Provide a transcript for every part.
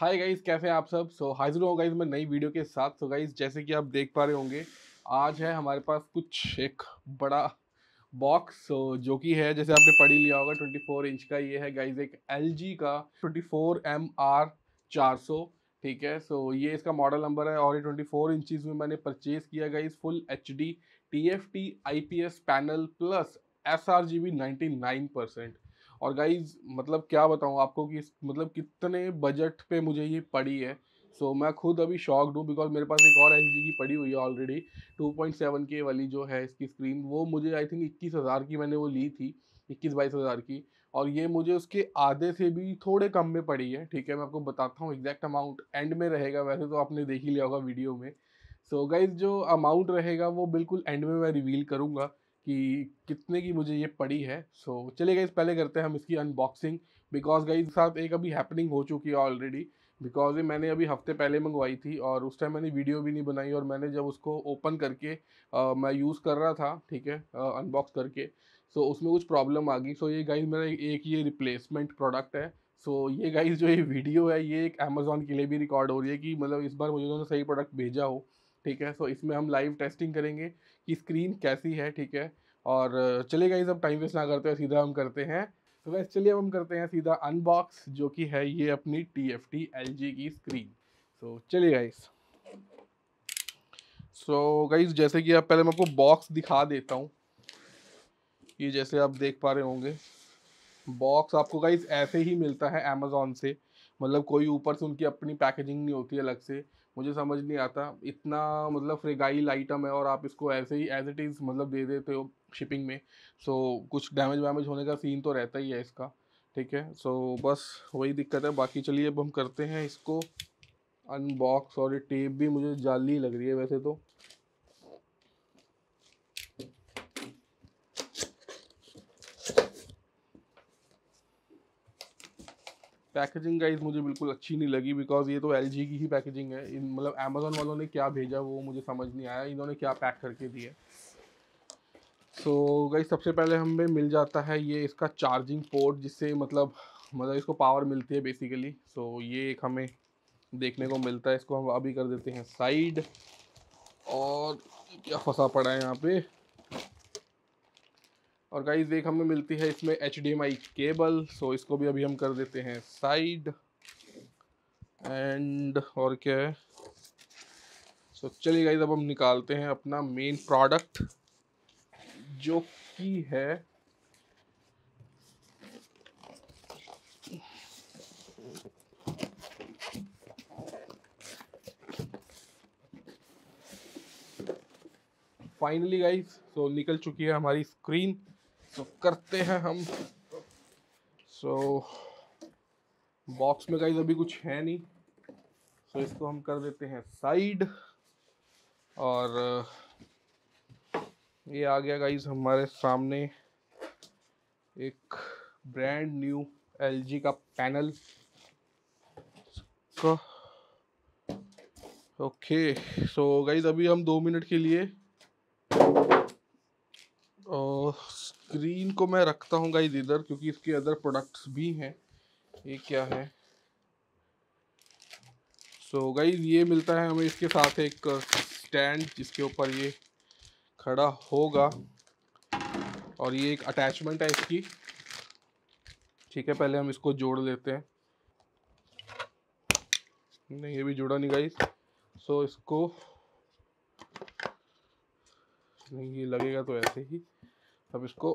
hi guys कैसे हैं आप सब सो हाजिर हो गाइज मैं नई वीडियो के साथ सो so, गाइज जैसे कि आप देख पा रहे होंगे आज है हमारे पास कुछ एक बड़ा बॉक्स सो so, जो कि है जैसे आपने पढ़ी लिया होगा 24 इंच का ये है गाइज एक एल का 24 एम आर चार ठीक है सो so, ये इसका मॉडल नंबर है और ये 24 इंचज़ में मैंने परचेज़ किया guys full H D T F T I P S panel plus S R G B ninety nine percent और गाइज मतलब क्या बताऊँ आपको कि मतलब कितने बजट पे मुझे ये पड़ी है सो so, मैं खुद अभी शॉक्ड हूँ बिकॉज मेरे पास एक और एल की पड़ी हुई है ऑलरेडी 2.7 के वाली जो है इसकी स्क्रीन वो मुझे आई थिंक इक्कीस हज़ार की मैंने वो ली थी इक्कीस बाईस हज़ार की और ये मुझे उसके आधे से भी थोड़े कम में पड़ी है ठीक है मैं आपको बताता हूँ एग्जैक्ट अमाउंट एंड में रहेगा वैसे तो आपने देख ही लिया होगा वीडियो में सो so, गाइज जो अमाउंट रहेगा वो बिल्कुल एंड में मैं रिवील करूँगा कि कितने की मुझे ये पड़ी है सो so, चलिए गाइज पहले करते हैं हम इसकी अनबॉक्सिंग बिकॉज गाइज साथ एक अभी हैपनिंग हो चुकी है ऑलरेडी बिकॉज ये मैंने अभी हफ्ते पहले मंगवाई थी और उस टाइम मैंने वीडियो भी नहीं बनाई और मैंने जब उसको ओपन करके आ, मैं यूज़ कर रहा था ठीक है अनबॉक्स करके सो so, उसमें कुछ प्रॉब्लम आ गई सो so, ये गाइज मेरा एक ये रिप्लेसमेंट प्रोडक्ट है सो so, ये गाइज जो ये वीडियो है ये एक अमेज़ोन के लिए भी रिकॉर्ड हो रही है कि मतलब इस बार मुझे उन्होंने सही प्रोडक्ट भेजा हो ठीक है सो इसमें हम लाइव टेस्टिंग करेंगे कि स्क्रीन कैसी है ठीक है और चले गए हम टाइम वेस्ट ना करते हैं सीधा हम करते हैं तो वैसे चलिए अब हम करते हैं सीधा अनबॉक्स जो कि है ये अपनी T F T L G की स्क्रीन सो चलिए गाइज सो so, जैसे कि आप पहले मैं आपको बॉक्स दिखा देता हूँ ये जैसे आप देख पा रहे होंगे बॉक्स आपको गाइज ऐसे ही मिलता है अमेज़ोन से मतलब कोई ऊपर से उनकी अपनी पैकेजिंग नहीं होती अलग से मुझे समझ नहीं आता इतना मतलब फ्रेगाइल आइटम है और आप इसको ऐसे ही एज इट इज़ मतलब दे देते हो शिपिंग में सो so, कुछ डैमेज वैमेज होने का सीन तो रहता ही है इसका ठीक है सो so, बस वही दिक्कत है बाकी चलिए अब हम करते हैं इसको अनबॉक्स और ये टेप भी मुझे जाली लग रही है वैसे तो पैकेजिंग गाइज मुझे बिल्कुल अच्छी नहीं लगी बिकॉज ये तो एल की ही पैकेजिंग है इन मतलब अमेजोन वालों ने क्या भेजा वो मुझे समझ नहीं आया इन्होंने क्या पैक करके दिया सो so, गाइज सबसे पहले हमें मिल जाता है ये इसका चार्जिंग पोर्ट जिससे मतलब मतलब इसको पावर मिलती है बेसिकली सो so, ये एक हमें देखने को मिलता है इसको हम अभी कर देते हैं साइड और क्या फंसा पड़ा है यहाँ पे और गाइज एक हमें मिलती है इसमें एच केबल सो इसको भी अभी हम कर देते हैं साइड एंड और क्या है सो so, चलिए गाइज अब हम निकालते हैं अपना मेन प्रोडक्ट जो कि है फाइनली गाइज सो निकल चुकी है हमारी स्क्रीन तो करते हैं हम सो so, बॉक्स में गाइज अभी कुछ है नहीं सो so, इसको हम कर देते हैं साइड और ये आ गया गाइज हमारे सामने एक ब्रांड न्यू एल का पैनल ओके सो गाइज अभी हम दो मिनट के लिए स्क्रीन को मैं रखता हूँ गाइज इधर क्योंकि इसके अदर प्रोडक्ट्स भी हैं ये क्या है सो so, गाइज ये मिलता है हमें इसके साथ एक स्टैंड जिसके ऊपर ये खड़ा होगा और ये एक अटैचमेंट है इसकी ठीक है पहले हम इसको जोड़ लेते हैं नहीं ये भी जुड़ा नहीं गाइज सो so, इसको नहीं ये लगेगा तो ऐसे ही अब इसको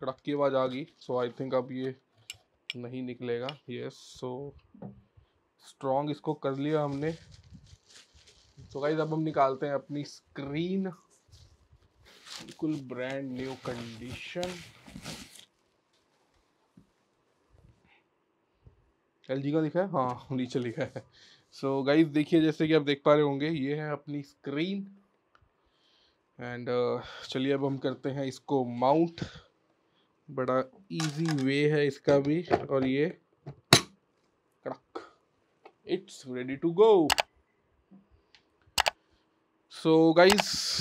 कड़क की आवाज़ आ गई सो आई थिंक अब ये नहीं निकलेगा यस सो स्ट्रॉन्ग इसको कर लिया हमने सो so गाइज अब हम निकालते हैं अपनी स्क्रीन बिल्कुल brand new condition L G का लिखा है हाँ नीचे लिखा है सो so गाइज देखिए जैसे कि आप देख पा रहे होंगे ये है अपनी स्क्रीन एंड uh, चलिए अब हम करते हैं इसको माउंट बड़ा इजी वे है इसका भी और ये कड़क it's ready to go so guys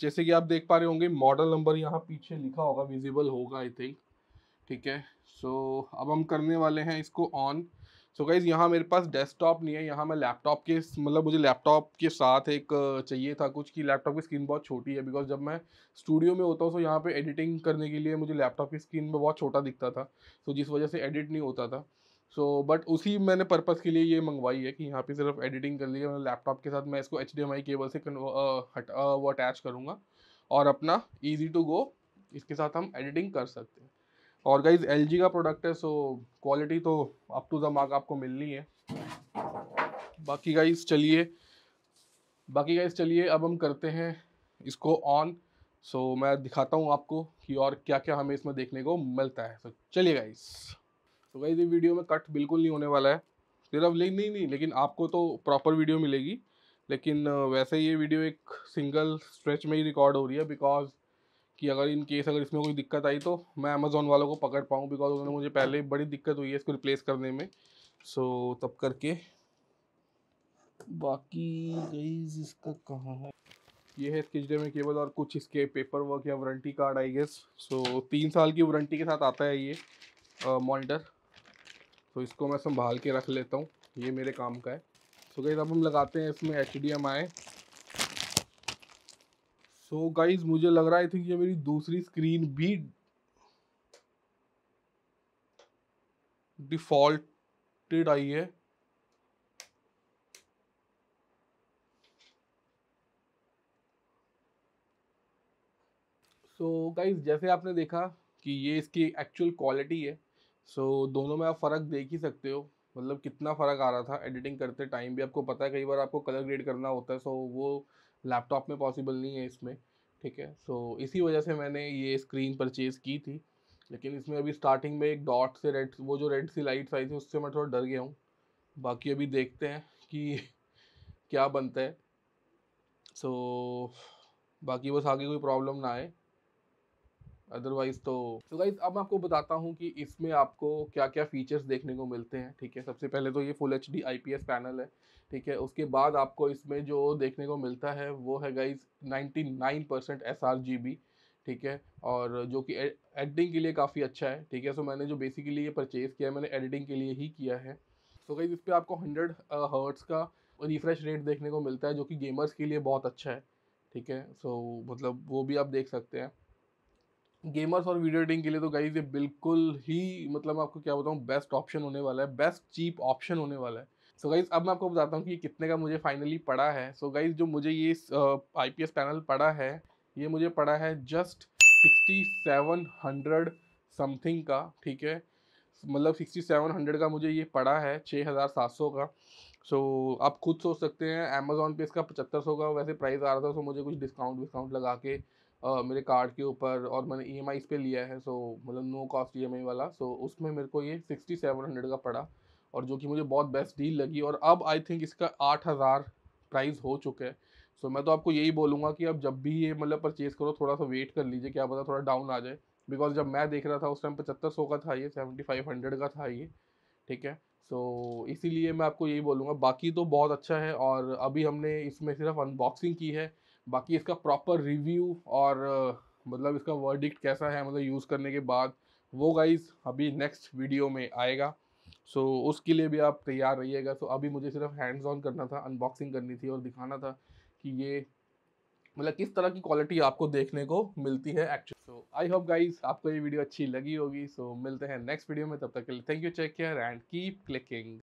जैसे कि आप देख पा रहे होंगे मॉडल नंबर यहाँ पीछे लिखा होगा विजिबल होगा आई थिंक ठीक है सो so, अब हम करने वाले हैं इसको ऑन सो गाइज़ यहाँ मेरे पास डेस्कटॉप नहीं है यहाँ मैं लैपटॉप के मतलब मुझे लैपटॉप के साथ एक चाहिए था कुछ कि लैपटॉप की स्क्रीन बहुत छोटी है बिकॉज जब मैं स्टूडियो में होता हूँ तो यहाँ पे एडिटिंग करने के लिए मुझे लैपटॉप की स्क्रीन में बहुत छोटा दिखता था सो जिस वजह से एडिट नहीं होता था सो बट उसी मैंने पर्पज़ के लिए ये मंगवाई है कि यहाँ पर सिर्फ एडिटिंग कर ली है लैपटॉप के साथ मैं इसको एच केबल से हट वो अटैच करूँगा और अपना ईजी टू गो इसके साथ हम एडिटिंग कर सकते हैं और गाइज एल का प्रोडक्ट है सो क्वालिटी तो अप टू द मार्क आपको मिलनी है बाकी गाइज चलिए बाकी गाइज चलिए अब हम करते हैं इसको ऑन सो so, मैं दिखाता हूँ आपको कि और क्या क्या हमें इसमें देखने को मिलता है सो चलिए गाइज तो गाइज ये वीडियो में कट बिल्कुल नहीं होने वाला है सिर्फ नहीं नहीं नहीं लेकिन आपको तो प्रॉपर वीडियो मिलेगी लेकिन वैसे ये वीडियो एक सिंगल स्ट्रेच में ही रिकॉर्ड हो रही है बिकॉज कि अगर इन केस अगर इसमें कोई दिक्कत आई तो मैं अमेज़ोन वालों को पकड़ पाऊँ बिकॉज उन्होंने मुझे पहले बड़ी दिक्कत हुई है इसको रिप्लेस करने में सो so, तब करके बाकी गई इसका कहाँ है ये है इसके में केबल और कुछ इसके पेपर वर्क या warranty card I guess so तीन साल की वारंटी के साथ आता है ये मॉनिटर तो so, इसको मैं संभाल के रख लेता हूँ ये मेरे काम का है सो so, गई अब हम लगाते हैं इसमें H D M so so guys मुझे लग रहा है थिंक ये मेरी दूसरी स्क्रीन भी डिफॉल्टेड आई है सो so गाइज जैसे आपने देखा कि ये इसकी एक्चुअल क्वालिटी है सो so, दोनों में आप फ़र्क देख ही सकते हो मतलब कितना फ़र्क आ रहा था एडिटिंग करते टाइम भी आपको पता है कई बार आपको कलर ग्रेड करना होता है सो so वो लैपटॉप में पॉसिबल नहीं है इसमें ठीक है सो इसी वजह से मैंने ये स्क्रीन परचेज़ की थी लेकिन इसमें अभी स्टार्टिंग में एक डॉट से रेड वो जो रेड सी लाइट्स आई थी उससे मैं थोड़ा डर गया हूँ बाकी अभी देखते हैं कि क्या बनता है सो so, बाकी बस आगे कोई प्रॉब्लम ना आए अदरवाइज़ तो तो गाइज अब मैं आपको बताता हूँ कि इसमें आपको क्या क्या फ़ीचर्स देखने को मिलते हैं ठीक है सबसे पहले तो ये full H D I panel है ठीक है उसके बाद आपको इसमें जो देखने को मिलता है वो है guys ninety nine percent S R G B ठीक है और जो कि एडिटिंग के लिए काफ़ी अच्छा है ठीक है सो मैंने जो बेसिकली ये परचेज़ किया है मैंने एडिटिंग के लिए ही किया है सो गाइज इस पर आपको हंड्रेड हर्ट्स का रिफ्रेश रेट देखने को मिलता है जो कि गेमर्स के लिए बहुत अच्छा है ठीक है सो मतलब वो भी आप देख सकते हैं गेमर्स और वीडियो एडिटिंग के लिए तो गाइज ये बिल्कुल ही मतलब आपको क्या बताऊँ बेस्ट ऑप्शन होने वाला है बेस्ट चीप ऑप्शन होने वाला है सो so गाइज अब मैं आपको बताता हूँ कि कितने का मुझे फाइनली पड़ा है सो so गाइज जो मुझे ये आई पी एस पैनल पड़ा है ये मुझे पड़ा है just sixty seven hundred something का ठीक है मतलब सिक्सटी सेवन हंड्रेड का मुझे ये पड़ा है छः हज़ार सात सौ का सो so, आप खुद सोच सकते हैं अमेज़ोन पे इसका पचहत्तर सौ का वैसे प्राइस आ रहा था सो मुझे कुछ डिस्काउंट विस्काउंट लगा के मेरे कार्ड के ऊपर और मैंने ई एम आई पे लिया है सो मतलब no cost E M I वाला सो उसमें मेरे को ये सिक्सटी सेवन हंड्रेड का पड़ा और जो कि मुझे बहुत बेस्ट डील लगी और अब आई थिंक इसका आठ हज़ार प्राइस हो चुका है सो मैं तो आपको यही बोलूँगा कि अब जब भी ये मतलब परचेज़ करो थोड़ा सा वेट कर लीजिए क्या पता थोड़ा डाउन आ जाए बिकॉज जब मैं देख रहा था उस टाइम पचहत्तर सौ का था ये सेवेंटी फाइव हंड्रेड का था ये ठीक है सो so, इसीलिए मैं आपको यही बोलूँगा बाकी तो बहुत अच्छा है और अभी हमने इसमें सिर्फ अनबॉक्सिंग की है बाकी इसका प्रॉपर रिव्यू और मतलब इसका वर्डिक्ट कैसा है मतलब यूज़ करने के बाद वो गाइज अभी नेक्स्ट वीडियो में आएगा सो so, उसके लिए भी आप तैयार रहिएगा सो so, अभी मुझे सिर्फ हैंड्स ऑन करना था अनबॉक्सिंग करनी थी और दिखाना था कि ये मतलब किस तरह की क्वालिटी आपको देखने को मिलती है actually so I hope guys आपको ये वीडियो अच्छी लगी होगी सो so, मिलते हैं नेक्स्ट वीडियो में तब तक के लिए thank you take care and keep clicking